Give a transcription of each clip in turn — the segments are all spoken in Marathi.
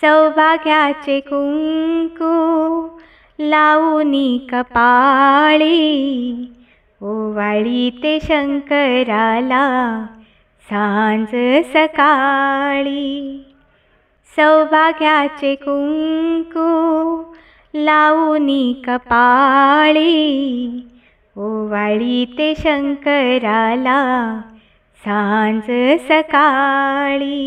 सौभाग्याचे कुंकू लावणी कपाळी ओवाळी ते शंकराला सांज सकाळी सौभाग्याचे कुंकू लावणी कपाळी ओवाळी ते शंकराला सांज सकाळी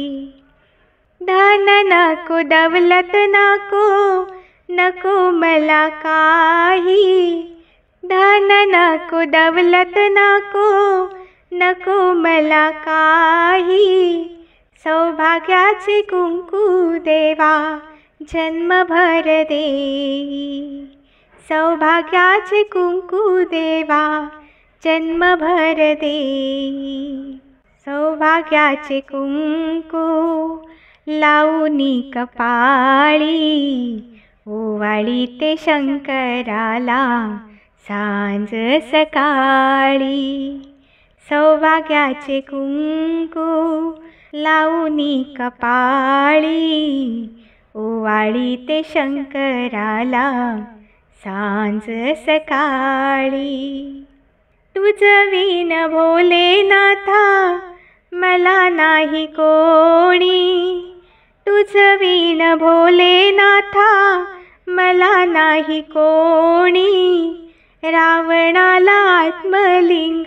धनकुदौलतनाको नको मला धन नकुदौल नको कुंकू देवा जन्म भर दे देवा जन्म भर दे सौभाग्याच कुंकू लावणी कपाळी ओवाळी ते शंकराला सांज सकाळी सौभाग्याचे कुंकू लावणी कपाळी ओवाळी ते शंकराला सांज सकाळी तुझवीन बोले नाथा मला नाही कोणी तुझ विण नाथा मला नाही कोणी रावणाला आत्मलिंग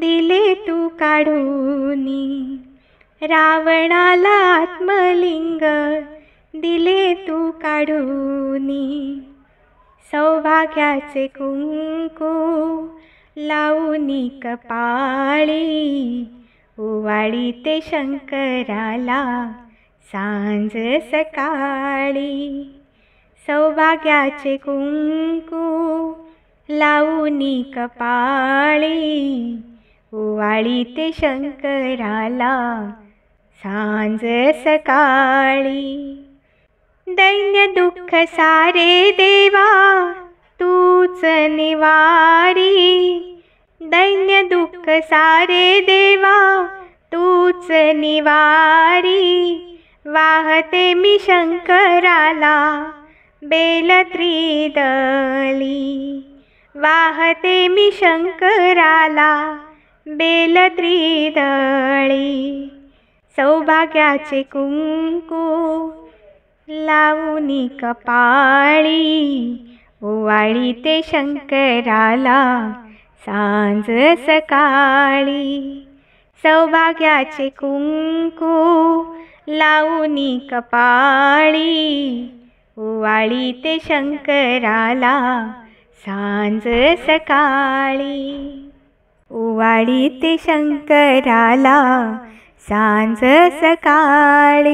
दिले तू काढूनी रावणाला आत्मलिंग दिले तू काढूनी सौभाग्याचे कुंकू लावून कपाळी उवाळी ते शंकराला सांज सकाळी सौभाग्याचे कुंकू लावूनी कपाळी ओवाळी ते शंकराला सांज सकाळी दैन्य दुःख सारे देवा तूच निवारी दैन्य दुःख सारे देवा तूच निवारी वाहते मी शंकराला त्रिदळी वाहते मी शंकराला त्रिदळी सौभाग्याचे कुंकू लावणी कपाळी ओवाळी ते शंकराला सांज सकाळी सौभाग्याचे कुंकू लावणी कपाळी ओवाळी ते शंकराला सांज सकाळी ओवाळी ते शंकराला सांज सकाळी